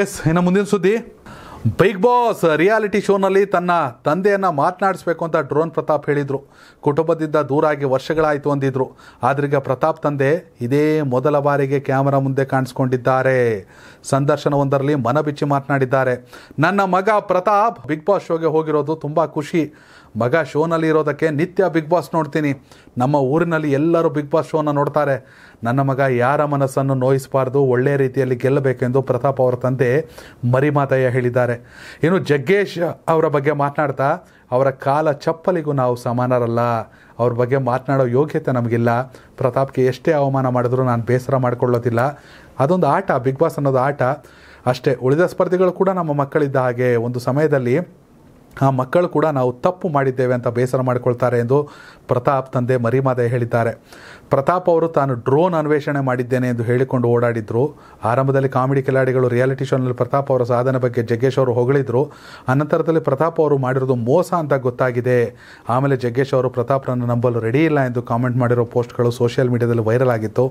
S ಇನ್ನು ಮುಂದಿನ ಸುದ್ದಿ ಬಿಗ್ ಬಾಸ್ ರಿಯಾಲಿಟಿ ಶೋನಲ್ಲಿ ತನ್ನ ತಂದೆಯನ್ನು ಮಾತನಾಡಿಸ್ಬೇಕು ಅಂತ ಡ್ರೋನ್ ಪ್ರತಾಪ್ ಹೇಳಿದರು ಕುಟುಂಬದಿಂದ ದೂರಾಗಿ ವರ್ಷಗಳಾಯಿತು ಅಂದಿದ್ರು ಆದ್ರೀಗ ಪ್ರತಾಪ್ ತಂದೆ ಇದೇ ಮೊದಲ ಬಾರಿಗೆ ಕ್ಯಾಮರಾ ಮುಂದೆ ಕಾಣಿಸ್ಕೊಂಡಿದ್ದಾರೆ ಸಂದರ್ಶನವೊಂದರಲ್ಲಿ ಮನಬಿಚ್ಚಿ ಮಾತನಾಡಿದ್ದಾರೆ ನನ್ನ ಮಗ ಪ್ರತಾಪ್ ಬಿಗ್ ಬಾಸ್ ಶೋಗೆ ಹೋಗಿರೋದು ತುಂಬ ಖುಷಿ ಮಗ ಶೋನಲ್ಲಿ ಇರೋದಕ್ಕೆ ನಿತ್ಯ ಬಿಗ್ ಬಾಸ್ ನೋಡ್ತೀನಿ ನಮ್ಮ ಊರಿನಲ್ಲಿ ಎಲ್ಲರೂ ಬಿಗ್ ಬಾಸ್ ಶೋನ ನೋಡ್ತಾರೆ ನನ್ನ ಮಗ ಯಾರ ಮನಸ್ಸನ್ನು ನೋಯಿಸಬಾರ್ದು ಒಳ್ಳೆಯ ರೀತಿಯಲ್ಲಿ ಗೆಲ್ಲಬೇಕೆಂದು ಪ್ರತಾಪ್ ಅವರ ತಂದೆ ಮರಿಮಾತಯ್ಯ ಹೇಳಿದ್ದಾರೆ ಇನ್ನು ಜಗ್ಗೇಶ್ ಅವರ ಬಗ್ಗೆ ಮಾತನಾಡ್ತಾ ಅವರ ಕಾಲ ಚಪ್ಪಲಿಗೂ ನಾವು ಸಮಾನರಲ್ಲ ಅವ್ರ ಬಗ್ಗೆ ಮಾತನಾಡೋ ಯೋಗ್ಯತೆ ನಮಗಿಲ್ಲ ಪ್ರತಾಪ್ಗೆ ಎಷ್ಟೇ ಅವಮಾನ ಮಾಡಿದ್ರು ನಾನು ಬೇಸರ ಮಾಡಿಕೊಳ್ಳೋದಿಲ್ಲ ಅದೊಂದು ಆಟ ಬಿಗ್ ಬಾಸ್ ಅನ್ನೋದು ಆಟ ಅಷ್ಟೇ ಉಳಿದ ಸ್ಪರ್ಧಿಗಳು ಕೂಡ ನಮ್ಮ ಮಕ್ಕಳಿದ್ದ ಹಾಗೆ ಒಂದು ಸಮಯದಲ್ಲಿ ಆ ಮಕ್ಕಳು ಕೂಡ ನಾವು ತಪ್ಪು ಮಾಡಿದ್ದೇವೆ ಅಂತ ಬೇಸರ ಮಾಡಿಕೊಳ್ತಾರೆ ಎಂದು ಪ್ರತಾಪ್ ತಂದೆ ಮರಿಮಾದೆ ಹೇಳಿದ್ದಾರೆ ಪ್ರತಾಪ್ ಅವರು ತಾನು ಡ್ರೋನ್ ಅನ್ವೇಷಣೆ ಮಾಡಿದ್ದೇನೆ ಎಂದು ಹೇಳಿಕೊಂಡು ಓಡಾಡಿದ್ರು ಆರಂಭದಲ್ಲಿ ಕಾಮಿಡಿ ಕಿಲಾಡಿಗಳು ರಿಯಾಲಿಟಿ ಶೋನಲ್ಲಿ ಪ್ರತಾಪ್ ಅವರ ಸಾಧನೆ ಬಗ್ಗೆ ಜಗ್ಗೇಶ್ ಅವರು ಹೊಗಳಿದ್ರು ಅನಂತರದಲ್ಲಿ ಪ್ರತಾಪ್ ಅವರು ಮಾಡಿರೋದು ಮೋಸ ಅಂತ ಗೊತ್ತಾಗಿದೆ ಆಮೇಲೆ ಜಗ್ಗೇಶ್ ಅವರು ಪ್ರತಾಪ್ರನ್ನು ನಂಬಲು ರೆಡಿ ಇಲ್ಲ ಎಂದು ಕಾಮೆಂಟ್ ಮಾಡಿರೋ ಪೋಸ್ಟ್ಗಳು ಸೋಷಿಯಲ್ ಮೀಡಿಯಾದಲ್ಲಿ ವೈರಲ್ ಆಗಿತ್ತು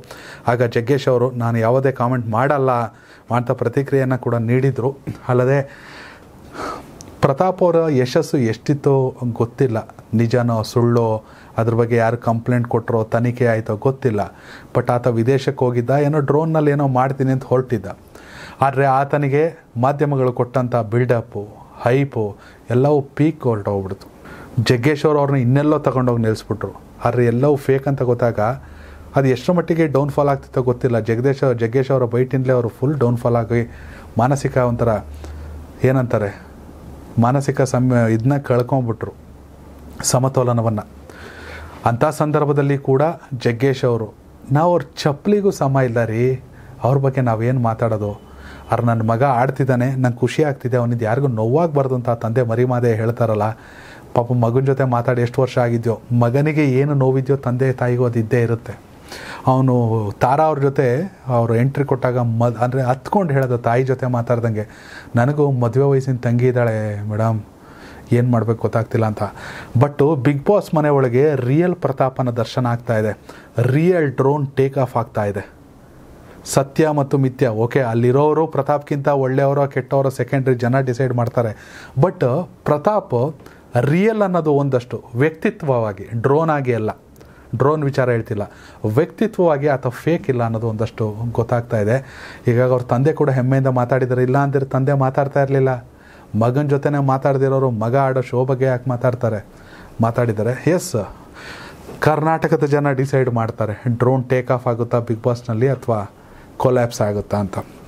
ಆಗ ಜಗ್ಗೇಶ್ ಅವರು ನಾನು ಯಾವುದೇ ಕಾಮೆಂಟ್ ಮಾಡಲ್ಲ ಅಂತ ಪ್ರತಿಕ್ರಿಯೆಯನ್ನು ಕೂಡ ನೀಡಿದರು ಅಲ್ಲದೆ ಪ್ರತಾಪ್ ಅವರ ಯಶಸ್ಸು ಎಷ್ಟಿತ್ತೋ ಗೊತ್ತಿಲ್ಲ ನಿಜನೋ ಸುಳ್ಳೋ ಅದ್ರ ಬಗ್ಗೆ ಯಾರು ಕಂಪ್ಲೇಂಟ್ ಕೊಟ್ಟರೋ ತನಿಖೆ ಆಯಿತೋ ಗೊತ್ತಿಲ್ಲ ಬಟ್ ಆತ ವಿದೇಶಕ್ಕೆ ಹೋಗಿದ್ದ ಏನೋ ಡ್ರೋನ್ನಲ್ಲಿ ಏನೋ ಮಾಡ್ತೀನಿ ಅಂತ ಹೊರಟಿದ್ದ ಆದರೆ ಆತನಿಗೆ ಮಾಧ್ಯಮಗಳು ಕೊಟ್ಟಂಥ ಬಿಲ್ಡಪ್ಪು ಹೈಪು ಎಲ್ಲವೂ ಪೀಕ್ ಹೊರಟೋಗ್ಬಿಡ್ತು ಜಗ್ಗೇಶ್ ಅವ್ರನ್ನ ಇನ್ನೆಲ್ಲೋ ತಗೊಂಡೋಗಿ ನಿಲ್ಲಿಸ್ಬಿಟ್ರು ಆದರೆ ಎಲ್ಲವೂ ಫೇಕ್ ಅಂತ ಗೊತ್ತಾಗ ಅದು ಎಷ್ಟರ ಮಟ್ಟಿಗೆ ಡೌನ್ಫಾಲ್ ಆಗ್ತಿತ್ತೋ ಗೊತ್ತಿಲ್ಲ ಜಗದೇಶ್ ಜಗ್ಗೇಶ್ ಅವರ ಬೈಟಿಂದಲೇ ಅವರು ಫುಲ್ ಡೌನ್ಫಾಲ್ ಆಗಿ ಮಾನಸಿಕ ಒಂಥರ ಏನಂತಾರೆ ಮಾನಸಿಕ ಸಮ ಇದನ್ನ ಕಳ್ಕೊಂಬಿಟ್ರು ಸಮತೋಲನವನ್ನು ಅಂಥ ಸಂದರ್ಭದಲ್ಲಿ ಕೂಡ ಜಗ್ಗೇಶ್ ಅವರು ನಾವು ಅವ್ರ ಚಪ್ಪಲಿಗೂ ಸಮ ಇಲ್ಲ ರೀ ಅವ್ರ ಬಗ್ಗೆ ನಾವೇನು ಮಾತಾಡೋದು ಅವ್ರು ನನ್ನ ಮಗ ಆಡ್ತಿದ್ದಾನೆ ನಂಗೆ ಖುಷಿ ಆಗ್ತಿದೆ ಅವನಿಂದ ಯಾರಿಗೂ ನೋವಾಗಬಾರ್ದು ಅಂತ ತಂದೆ ಮರಿಮಾದೆ ಹೇಳ್ತಾರಲ್ಲ ಪಾಪ ಮಗನ ಜೊತೆ ಮಾತಾಡಿ ಎಷ್ಟು ವರ್ಷ ಆಗಿದ್ಯೋ ಮಗನಿಗೆ ಏನು ನೋವಿದ್ಯೋ ತಂದೆ ತಾಯಿಗೂ ಅದು ಇದ್ದೇ ಇರುತ್ತೆ ಅವನು ತಾರಾ ಅವ್ರ ಜೊತೆ ಅವರು ಎಂಟ್ರಿ ಕೊಟ್ಟಾಗ ಮದ್ ಅಂದರೆ ಹತ್ಕೊಂಡು ಹೇಳೋದು ತಾಯಿ ಜೊತೆ ಮಾತಾಡ್ದಂಗೆ ನನಗೂ ಮದುವೆ ವಯಸ್ಸಿನ ತಂಗಿ ಇದ್ದಾಳೆ ಮೇಡಮ್ ಏನು ಮಾಡಬೇಕು ಗೊತ್ತಾಗ್ತಿಲ್ಲ ಅಂತ ಬಟ್ಟು ಬಿಗ್ ಬಾಸ್ ಮನೆ ಒಳಗೆ ರಿಯಲ್ ಪ್ರತಾಪನ ದರ್ಶನ ಆಗ್ತಾ ಇದೆ ರಿಯಲ್ ಡ್ರೋನ್ ಟೇಕ್ ಆಫ್ ಆಗ್ತಾ ಇದೆ ಸತ್ಯ ಮತ್ತು ಮಿಥ್ಯ ಓಕೆ ಅಲ್ಲಿರೋರು ಪ್ರತಾಪ್ಗಿಂತ ಒಳ್ಳೆಯವರೋ ಕೆಟ್ಟವರೋ ಸೆಕೆಂಡ್ರಿ ಜನ ಡಿಸೈಡ್ ಮಾಡ್ತಾರೆ ಬಟ್ ಪ್ರತಾಪ್ ರಿಯಲ್ ಅನ್ನೋದು ಒಂದಷ್ಟು ವ್ಯಕ್ತಿತ್ವವಾಗಿ ಡ್ರೋನ್ ಆಗಿ ಅಲ್ಲ ಡ್ರೋನ್ ವಿಚಾರ ಹೇಳ್ತಿಲ್ಲ ವ್ಯಕ್ತಿತ್ವವಾಗಿ ಆತ ಫೇಕ್ ಇಲ್ಲ ಅನ್ನೋದು ಒಂದಷ್ಟು ಗೊತ್ತಾಗ್ತಾ ಇದೆ ಹೀಗಾಗಿ ಅವ್ರ ತಂದೆ ಕೂಡ ಹೆಮ್ಮೆಯಿಂದ ಮಾತಾಡಿದ್ದಾರೆ ಇಲ್ಲ ಅಂದಿರ ತಂದೆ ಮಾತಾಡ್ತಾ ಇರಲಿಲ್ಲ ಮಗನ ಜೊತೆನೇ ಮಾತಾಡ್ದಿರೋರು ಮಗ ಆಡೋ ಶೋ ಬಗ್ಗೆ ಯಾಕೆ ಮಾತಾಡ್ತಾರೆ ಮಾತಾಡಿದ್ದಾರೆ ಎಸ್ ಕರ್ನಾಟಕದ ಜನ ಡಿಸೈಡ್ ಮಾಡ್ತಾರೆ ಡ್ರೋನ್ ಟೇಕ್ ಆಫ್ ಆಗುತ್ತಾ ಬಿಗ್ ಬಾಸ್ನಲ್ಲಿ ಅಥವಾ ಕೊಲ್ಯಾಪ್ಸ್ ಆಗುತ್ತಾ ಅಂತ